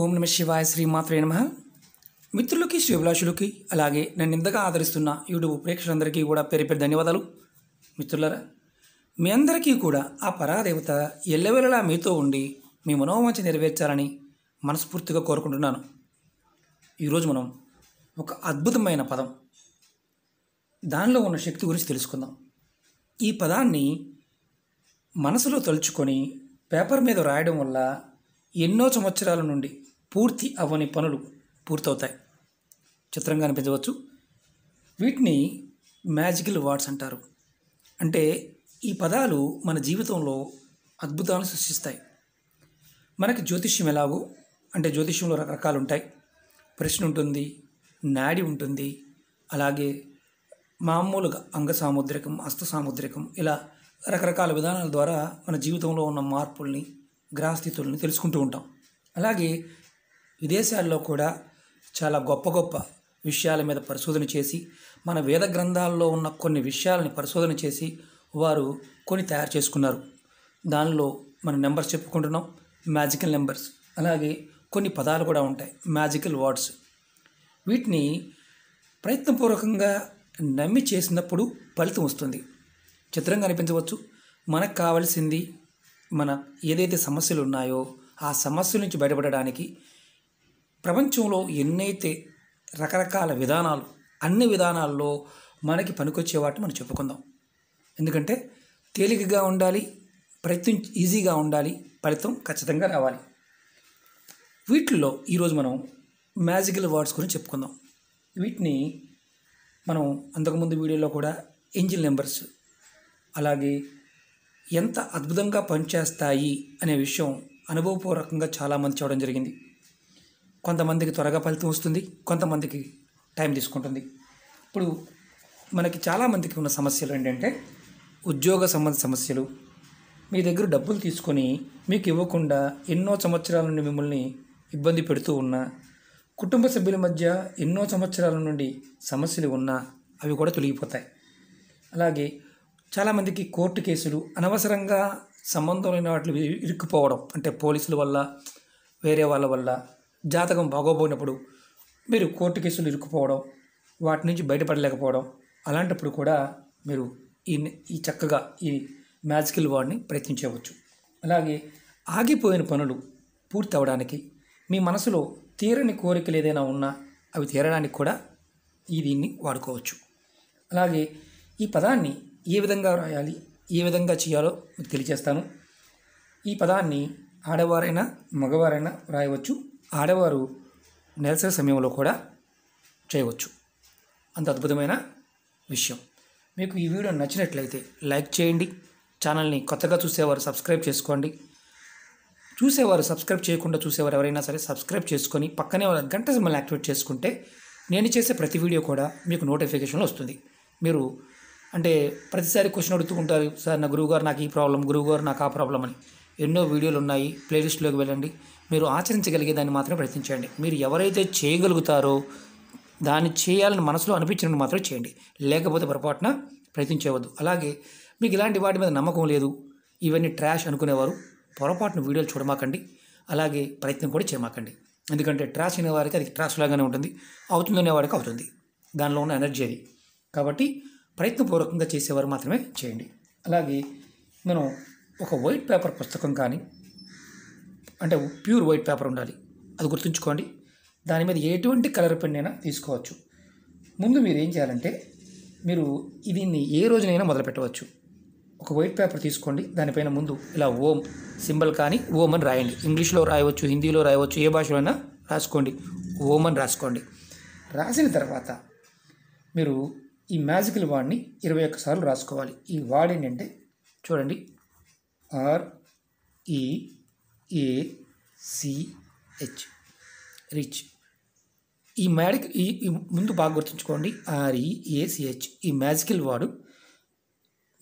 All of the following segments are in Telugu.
ఓం నమ శివాయ శ్రీమాత్రే నమ మిత్రులకి శ్రీభిలాషులకి అలాగే నన్ను ఇంతగా ఆదరిస్తున్న యూట్యూబ్ ప్రేక్షకులందరికీ కూడా పేరు పేరు ధన్యవాదాలు మిత్రులరా మీ అందరికీ కూడా ఆ పరాదేవత ఎల్లవెల్లలా మీతో ఉండి మీ మనోవంచ నెరవేర్చాలని మనస్ఫూర్తిగా కోరుకుంటున్నాను ఈరోజు మనం ఒక అద్భుతమైన పదం దానిలో ఉన్న శక్తి గురించి తెలుసుకుందాం ఈ పదాన్ని మనసులో తలుచుకొని పేపర్ మీద రాయడం వల్ల ఎన్నో సంవత్సరాల నుండి పూర్తి అవ్వని పనులు పూర్తవుతాయి చిత్రంగా అనిపించవచ్చు వీటిని మ్యాజికల్ వర్డ్స్ అంటారు అంటే ఈ పదాలు మన జీవితంలో అద్భుతాలను సృష్టిస్తాయి మనకి జ్యోతిష్యం ఎలాగో అంటే జ్యోతిష్యంలో రకరకాలు ఉంటాయి ప్రశ్న ఉంటుంది నాడి ఉంటుంది అలాగే మామూలుగా అంగ సాముద్రికం అస్త సాముద్రికం ఇలా రకరకాల విధానాల ద్వారా మన జీవితంలో ఉన్న మార్పుల్ని గ్రహస్థితులను తెలుసుకుంటూ ఉంటాం అలాగే విదేశాల్లో కూడా చాలా గొప్ప గొప్ప విషయాల మీద పరిశోధన చేసి మన వేద గ్రంథాల్లో ఉన్న కొన్ని విషయాలని పరిశోధన చేసి వారు కొన్ని తయారు చేసుకున్నారు దానిలో మనం నెంబర్స్ చెప్పుకుంటున్నాం మ్యాజికల్ నెంబర్స్ అలాగే కొన్ని పదాలు కూడా ఉంటాయి మ్యాజికల్ వర్డ్స్ వీటిని ప్రయత్నపూర్వకంగా నమ్మి చేసినప్పుడు ఫలితం వస్తుంది చిత్రంగా అనిపించవచ్చు మనకు కావాల్సింది మన ఏదైతే సమస్యలు ఉన్నాయో ఆ సమస్య నుంచి బయటపడడానికి ప్రపంచంలో ఎన్నైతే రకరకాల విధానాలు అన్ని విధానాల్లో మనకి పనికొచ్చే వాటిని మనం చెప్పుకుందాం ఎందుకంటే తేలికగా ఉండాలి ప్రయత్నం ఈజీగా ఉండాలి ఫలితం ఖచ్చితంగా రావాలి వీటిల్లో ఈరోజు మనం మ్యాజికల్ వర్డ్స్ గురించి చెప్పుకుందాం వీటిని మనం అంతకుముందు వీడియోలో కూడా ఎంజిన్ నెంబర్స్ అలాగే ఎంత అద్భుతంగా పనిచేస్తాయి అనే విషయం అనుభవపూర్వకంగా చాలామంది చూడడం జరిగింది కొంతమందికి త్వరగా ఫలితం వస్తుంది కొంతమందికి టైం తీసుకుంటుంది ఇప్పుడు మనకి చాలామందికి ఉన్న సమస్యలు ఏంటంటే ఉద్యోగ సంబంధ సమస్యలు మీ దగ్గర డబ్బులు తీసుకొని మీకు ఇవ్వకుండా ఎన్నో సంవత్సరాల నుండి మిమ్మల్ని ఇబ్బంది పెడుతూ ఉన్నా కుటుంబ సభ్యుల మధ్య ఎన్నో సంవత్సరాల నుండి సమస్యలు ఉన్నా అవి కూడా తొలగిపోతాయి అలాగే చాలామందికి కోర్టు కేసులు అనవసరంగా సంబంధం లేని వాటిలో ఇరుక్కుపోవడం అంటే పోలీసుల వల్ల వేరే వాళ్ళ వల్ల జాతకం బాగోపోయినప్పుడు మీరు కోర్టు కేసులు ఇరుక్కుపోవడం వాటి నుంచి బయటపడలేకపోవడం అలాంటప్పుడు కూడా మీరు ఈ ఈ చక్కగా ఈ మ్యాజికల్ వాడిని ప్రయత్నించవచ్చు అలాగే ఆగిపోయిన పనులు పూర్తి అవ్వడానికి మీ మనసులో తీరని కోరికలు ఏదైనా ఉన్నా అవి తీరడానికి కూడా ఈ దీన్ని వాడుకోవచ్చు అలాగే ఈ పదాన్ని ఏ విధంగా రాయాలి ఏ విధంగా చేయాలో మీకు తెలియజేస్తాను ఈ పదాన్ని ఆడవారైనా మగవారైనా రాయవచ్చు ఆడవారు నెలసరి సమయంలో కూడా చేయవచ్చు అంత అద్భుతమైన విషయం మీకు ఈ వీడియో నచ్చినట్లయితే లైక్ చేయండి ఛానల్ని కొత్తగా చూసేవారు సబ్స్క్రైబ్ చేసుకోండి చూసేవారు సబ్స్క్రైబ్ చేయకుండా చూసేవారు ఎవరైనా సరే సబ్స్క్రైబ్ చేసుకొని పక్కనే వాళ్ళ గంట మిమ్మల్ని యాక్టివేట్ చేసుకుంటే నేను చేసే ప్రతి వీడియో కూడా మీకు నోటిఫికేషన్లో వస్తుంది మీరు అంటే ప్రతిసారి క్వశ్చన్ అడుగుతుంటారు సార్ నా గురువుగారు నాకు ఈ ప్రాబ్లం గురువుగారు నాకు ఆ ప్రాబ్లం అని ఎన్నో వీడియోలు ఉన్నాయి ప్లేలిస్ట్లోకి వెళ్ళండి మీరు ఆచరించగలిగే దాన్ని మాత్రమే ప్రయత్నించండి మీరు ఎవరైతే చేయగలుగుతారో దాన్ని చేయాలని మనసులో అనిపించినట్టు మాత్రమే చేయండి లేకపోతే పొరపాటున ప్రయత్నించవద్దు అలాగే మీకు ఇలాంటి వాటి మీద నమ్మకం లేదు ఇవన్నీ ట్రాష్ అనుకునేవారు పొరపాటున వీడియోలు చూడమాకండి అలాగే ప్రయత్నం కూడా చేయమాకండి ఎందుకంటే ట్రాష్ అనేవారికి అది ట్రాష్ లాగానే ఉంటుంది అనేవాడికి అవుతుంది దానిలో ఉన్న ఎనర్జీ అది కాబట్టి ప్రయత్నపూర్వకంగా చేసేవారు మాత్రమే చేయండి అలాగే మనం ఒక వైట్ పేపర్ పుస్తకం కానీ అంటే ప్యూర్ వైట్ పేపర్ ఉండాలి అది గుర్తుంచుకోండి దాని మీద ఎటువంటి కలర్ పెన్ అయినా తీసుకోవచ్చు ముందు మీరు ఏం చేయాలంటే మీరు దీన్ని ఏ రోజునైనా మొదలు పెట్టవచ్చు ఒక వైట్ పేపర్ తీసుకోండి దానిపైన ముందు ఇలా ఓం సింబల్ కానీ ఓమ్ అని రాయండి ఇంగ్లీష్లో రాయవచ్చు హిందీలో రాయవచ్చు ఏ భాషలో అయినా రాసుకోండి ఓమ్ అని రాసుకోండి రాసిన తర్వాత మీరు ఈ మ్యాజికల్ వార్డ్ని ఇరవై ఒక్క సార్లు రాసుకోవాలి ఈ వార్డ్ ఏంటంటే చూడండి ఆర్ ఈ ఏ సిహెచ్ రిచ్ ఈ మ్యాడిక్ ఈ ముందు బాగా గుర్తుంచుకోండి ఆర్ఈఏసిహెచ్ ఈ మ్యాజికల్ వాడు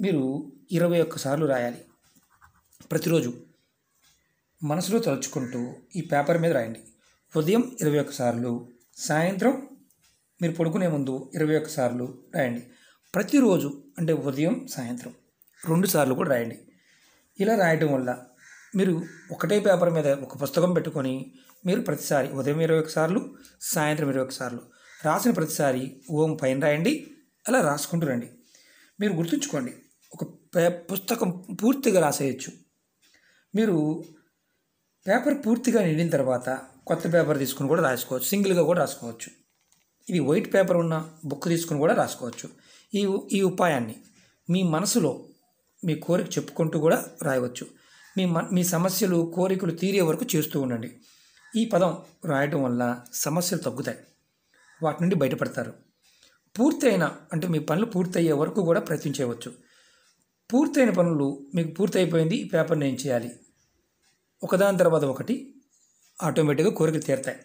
మీరు ఇరవై ఒక్క సార్లు రాయాలి ప్రతిరోజు మనసులో తలుచుకుంటూ ఈ పేపర్ మీద రాయండి ఉదయం ఇరవై ఒక్కసార్లు సాయంత్రం మీరు పడుకునే ముందు ఇరవై ఒకసార్లు రాయండి ప్రతిరోజు అంటే ఉదయం సాయంత్రం రెండు సార్లు కూడా రాయండి ఇలా రాయడం వల్ల మీరు ఒకటే పేపర్ మీద ఒక పుస్తకం పెట్టుకొని మీరు ప్రతిసారి ఉదయం ఇరవై సార్లు సాయంత్రం ఇరవై సార్లు రాసిన ప్రతిసారి ఓం పైన రాయండి అలా రాసుకుంటూ రండి మీరు గుర్తుంచుకోండి ఒక పే పుస్తకం పూర్తిగా రాసేయచ్చు మీరు పేపర్ పూర్తిగా నిండిన తర్వాత కొత్త పేపర్ తీసుకుని కూడా రాసుకోవచ్చు సింగిల్గా కూడా రాసుకోవచ్చు ఇది వైట్ పేపర్ ఉన్న బుక్ తీసుకుని కూడా రాసుకోవచ్చు ఈ ఈ ఉపాయాన్ని మీ మనసులో మీ కోరిక చెప్పుకుంటూ కూడా రాయవచ్చు మీ మీ సమస్యలు కోరికలు తీరే వరకు చేస్తూ ఉండండి ఈ పదం రాయడం వల్ల సమస్యలు తగ్గుతాయి వాటి నుండి బయటపడతారు పూర్తయిన అంటే మీ పనులు పూర్తయ్యే వరకు కూడా ప్రయత్నం చేయవచ్చు పూర్తయిన పనులు మీకు పూర్తయిపోయింది ఈ పేపర్ని ఏం చేయాలి ఒకదాని తర్వాత ఒకటి ఆటోమేటిక్గా కోరికలు తీరుతాయి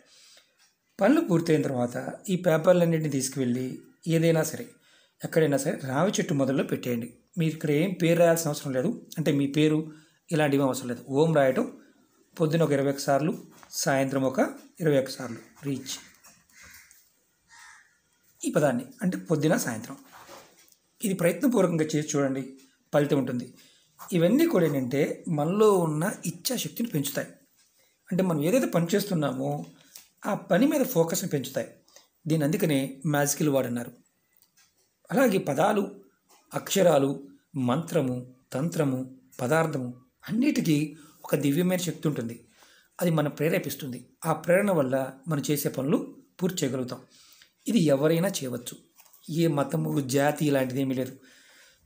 పనులు పూర్తయిన తర్వాత ఈ పేపర్లన్నింటినీ తీసుకువెళ్ళి ఏదైనా సరే ఎక్కడైనా సరే రావి చెట్టు మొదల్లో పెట్టేయండి మీరు ఇక్కడ ఏం పేరు రాయాల్సిన అవసరం లేదు అంటే మీ పేరు ఇలాంటివి అవసరం లేదు ఓం రాయటం పొద్దున ఒక ఇరవై సార్లు సాయంత్రం ఒక ఇరవై సార్లు రీచ్ ఈ పదాన్ని అంటే పొద్దున సాయంత్రం ఇది ప్రయత్నపూర్వకంగా చేసి చూడండి ఫలితం ఉంటుంది ఇవన్నీ కూడా ఏంటంటే మనలో ఉన్న ఇచ్చాశక్తిని పెంచుతాయి అంటే మనం ఏదైతే పని చేస్తున్నామో ఆ పని మీద ఫోకస్ని పెంచుతాయి దీని అందుకనే మ్యాజికల్ వర్డ్ అన్నారు అలాగే పదాలు అక్షరాలు మంత్రము తంత్రము పదార్థము అన్నిటికీ ఒక దివ్యమైన శక్తి ఉంటుంది అది మనం ప్రేరేపిస్తుంది ఆ ప్రేరణ వల్ల మనం చేసే పనులు పూర్తి చేయగలుగుతాం ఇది ఎవరైనా చేయవచ్చు ఏ మతము జాతి ఇలాంటిది ఏమీ లేదు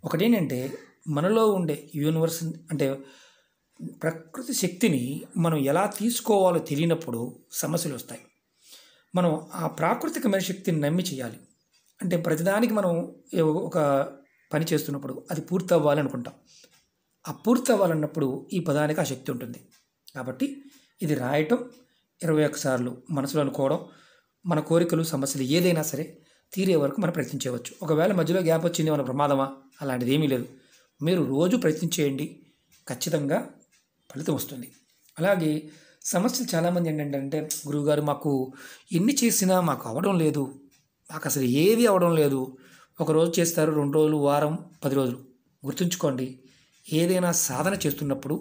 ఒకటేంటంటే మనలో ఉండే యూనివర్స్ అంటే ప్రకృతి శక్తిని మనం ఎలా తీసుకోవాలో తెలియనప్పుడు సమస్యలు వస్తాయి మనం ఆ ప్రాకృతికమైన శక్తిని నమ్మి చేయాలి అంటే ప్రతిదానికి మనం ఒక పని చేస్తున్నప్పుడు అది పూర్తి అవ్వాలనుకుంటాం ఆ పూర్తి అవ్వాలన్నప్పుడు ఈ పదానికి ఆ శక్తి ఉంటుంది కాబట్టి ఇది రాయటం ఇరవై ఒకసార్లు మనసులో అనుకోవడం మన కోరికలు సమస్యలు ఏదైనా సరే తీరే వరకు మనం ప్రయత్నించవచ్చు ఒకవేళ మధ్యలో గ్యాప్ వచ్చింది మన ప్రమాదమా అలాంటిది ఏమీ లేదు మీరు రోజు ప్రయత్నించేయండి ఖచ్చితంగా ఫలితం వస్తుంది అలాగే సమస్యలు చాలామంది ఏంటంటే గురువుగారు మాకు ఎన్ని చేసినా మాకు అవడం లేదు మాకు అసలు ఏవి అవడం లేదు ఒకరోజు చేస్తారు రెండు రోజులు వారం పది రోజులు గుర్తుంచుకోండి ఏదైనా సాధన చేస్తున్నప్పుడు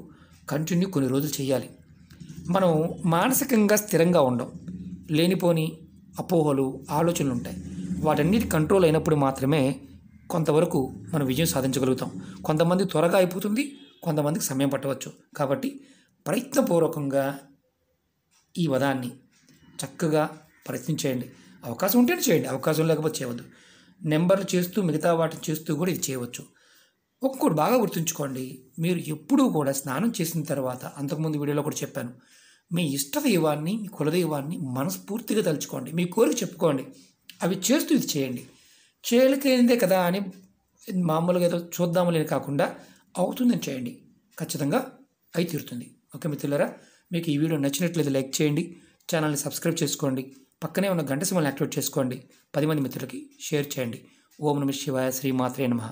కంటిన్యూ కొన్ని రోజులు చేయాలి మనం మానసికంగా స్థిరంగా ఉండం లేనిపోని అపోహలు ఆలోచనలు ఉంటాయి వాటన్నిటి కంట్రోల్ అయినప్పుడు మాత్రమే కొంతవరకు మనం విజయం సాధించగలుగుతాం కొంతమంది త్వరగా అయిపోతుంది కొంతమందికి సమయం పట్టవచ్చు కాబట్టి ప్రయత్నపూర్వకంగా ఈ వదాన్ని చక్కగా ప్రయత్నించేయండి అవకాశం ఉంటేనే చేయండి అవకాశం లేకపోతే చేయవద్దు నెంబర్లు చేస్తూ మిగతా వాటిని చేస్తూ కూడా ఇది చేయవచ్చు ఒక్కొక్కటి బాగా గుర్తుంచుకోండి మీరు ఎప్పుడూ కూడా స్నానం చేసిన తర్వాత అంతకుముందు వీడియోలో కూడా చెప్పాను మీ ఇష్ట దైవాన్ని మీ కులదైవాన్ని మనస్ఫూర్తిగా తలుచుకోండి మీ కోరిక చెప్పుకోండి అవి చేస్తూ ఇది చేయండి చేయలేకైందే కదా అని మామూలుగా ఏదో చూద్దాము లేని కాకుండా అవుతుందని చేయండి ఖచ్చితంగా అయి తీరుతుంది ఓకే మిత్రులారా మీకు ఈ వీడియో నచ్చినట్లయితే లైక్ చేయండి ఛానల్ని సబ్స్క్రైబ్ చేసుకోండి పక్కనే ఉన్న గంట సింహల్ని యాక్టివేట్ చేసుకోండి పది మంది మిత్రులకి షేర్ చేయండి ఓం నమ శివాయ శ్రీ మాత్రే నమ